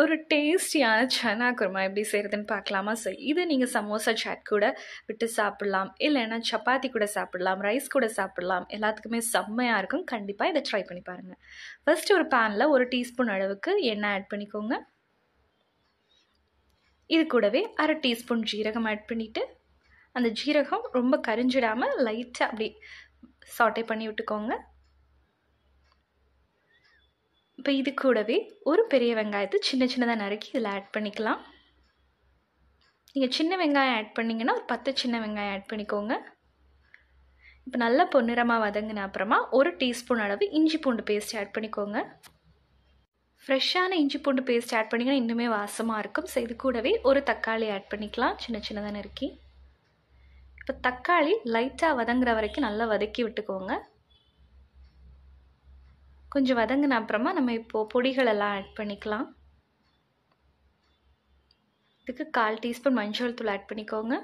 ஒரு டேஸ்டியான சனா குருமா எப்படி செய்கிறதுன்னு பார்க்கலாமா ஸோ இது நீங்கள் சமோசா சாட் கூட விட்டு சாப்பிட்லாம் இல்லைன்னா சப்பாத்தி கூட சாப்பிட்லாம் ரைஸ் கூட சாப்பிட்லாம் எல்லாத்துக்குமே செம்மையாக இருக்கும் கண்டிப்பாக இதை ட்ரை பண்ணி பாருங்கள் ஃபஸ்ட்டு ஒரு பேனில் ஒரு டீஸ்பூன் அளவுக்கு எண்ணெய் ஆட் பண்ணிக்கோங்க இது கூடவே அரை டீஸ்பூன் ஜீரகம் ஆட் பண்ணிவிட்டு அந்த ஜீரகம் ரொம்ப கரிஞ்சிடாமல் லைட்டாக அப்படி சாட்டை பண்ணி விட்டுக்கோங்க இப்போ இது கூடவே ஒரு பெரிய வெங்காயத்தை சின்ன சின்னதாக நறுக்கி இதில் ஆட் பண்ணிக்கலாம் நீங்கள் சின்ன வெங்காயம் ஆட் பண்ணிங்கன்னா ஒரு பத்து சின்ன வெங்காயம் ஆட் பண்ணிக்கோங்க இப்போ நல்லா பொன்னிறமாக வதங்கின அப்புறமா ஒரு டீஸ்பூன் அளவு இஞ்சி பூண்டு பேஸ்ட் ஆட் பண்ணிக்கோங்க ஃப்ரெஷ்ஷான இஞ்சி பூண்டு பேஸ்ட் ஆட் பண்ணிங்கன்னா இன்னுமே வாசமாக இருக்கும் ஸோ இது கூடவே ஒரு தக்காளி ஆட் பண்ணிக்கலாம் சின்ன சின்னதாக நறுக்கி இப்போ தக்காளி லைட்டாக வதங்குற வரைக்கும் நல்லா வதக்கி விட்டுக்கோங்க கொஞ்சம் வதங்கின அப்புறமா நம்ம இப்போது பொடிகளெல்லாம் ஆட் பண்ணிக்கலாம் இதுக்கு கால் டீஸ்பூன் மஞ்சள் தூள் ஆட் பண்ணிக்கோங்க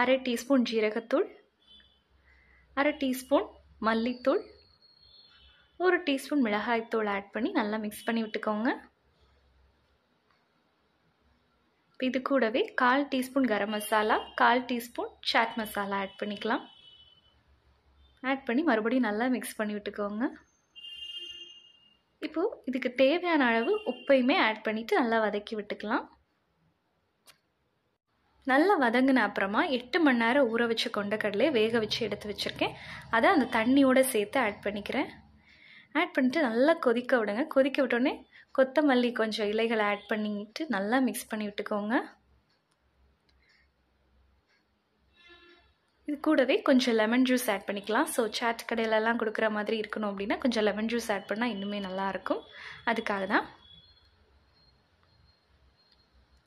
அரை டீஸ்பூன் ஜீரகத்தூள் அரை டீஸ்பூன் மல்லித்தூள் ஒரு டீஸ்பூன் மிளகாய்த்தூள் ஆட் பண்ணி நல்லா மிக்ஸ் பண்ணி விட்டுக்கோங்க இது கூடவே கால் டீஸ்பூன் கரம் மசாலா கால் டீஸ்பூன் சாட் மசாலா ஆட் பண்ணிக்கலாம் ஆட் பண்ணி மறுபடியும் நல்லா மிக்ஸ் பண்ணி விட்டுக்கோங்க இப்போது இதுக்கு தேவையான அளவு உப்பையுமே ஆட் பண்ணிவிட்டு நல்லா வதக்கி விட்டுக்கலாம் நல்லா வதங்கின அப்புறமா எட்டு மணி நேரம் ஊற வச்ச கொண்டக்கடலையை வேக வச்சு எடுத்து வச்சுருக்கேன் அதை அந்த தண்ணியோடு சேர்த்து ஆட் பண்ணிக்கிறேன் ஆட் பண்ணிட்டு நல்லா கொதிக்க விடுங்க கொதிக்க விட்டோடனே கொத்தமல்லி கொஞ்சம் இலைகளை ஆட் பண்ணிட்டு நல்லா மிக்ஸ் பண்ணி விட்டுக்கோங்க இது கூடவே கொஞ்சம் லெமன் ஜூஸ் ஆட் பண்ணிக்கலாம் ஸோ சாட் கடையிலலாம் கொடுக்குற மாதிரி இருக்கணும் அப்படின்னா கொஞ்சம் லெமன் ஜூஸ் ஆட் பண்ணால் இன்னுமே நல்லாயிருக்கும் அதுக்காக தான்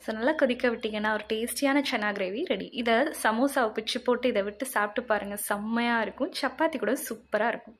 ஸோ நல்லா கொதிக்க விட்டிங்கன்னா ஒரு டேஸ்டியான சனா கிரேவி ரெடி இதை சமோசாவை பிச்சு போட்டு இதை விட்டு சாப்பிட்டு பாருங்கள் செம்மையாக இருக்கும் சப்பாத்தி கூட சூப்பராக இருக்கும்